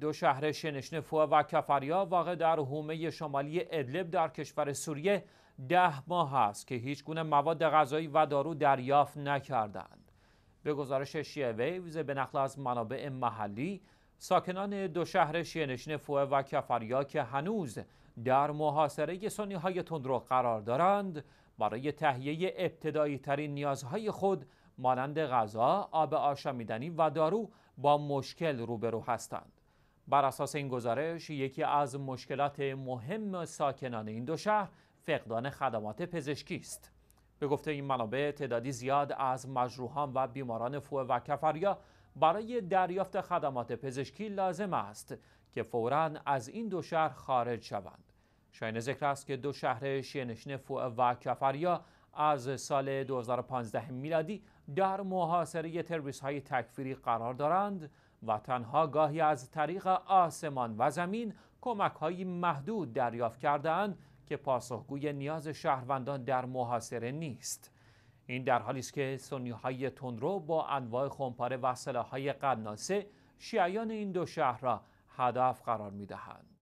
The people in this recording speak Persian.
دو شهر فوه و کفریا واقع در حومه شمالی ادلب در کشور سوریه ده ماه است که هیچ گونه مواد غذایی و دارو دریافت نکردند. به گزارش شیعه ویوز به نقل از منابع محلی ساکنان دو شهر شنشن فوه و کفریا که هنوز در محاصره سنی های تندرو قرار دارند برای تهیه ابتدایی ترین نیازهای خود مانند غذا، آب آشامیدنی و دارو با مشکل روبرو هستند. بر اساس این گزارش یکی از مشکلات مهم ساکنان این دو شهر فقدان خدمات پزشکی است به گفته این منابع تعدادی زیاد از مجروحان و بیماران فوه و کفریا برای دریافت خدمات پزشکی لازم است که فوراً از این دو شهر خارج شوند شاین ذکر است که دو شهر شینشن فوه و کفریا از سال 2015 میلادی در محاصره تروریست های تکفیری قرار دارند و تنها گاهی از طریق آسمان و زمین کمک های محدود دریافت کردهاند که پاسخگوی نیاز شهروندان در محاصره نیست این در حالی است که سنی های تندرو با انواع خمپاره و سلاح های قناسه شیعیان این دو شهر را هدف قرار می دهند.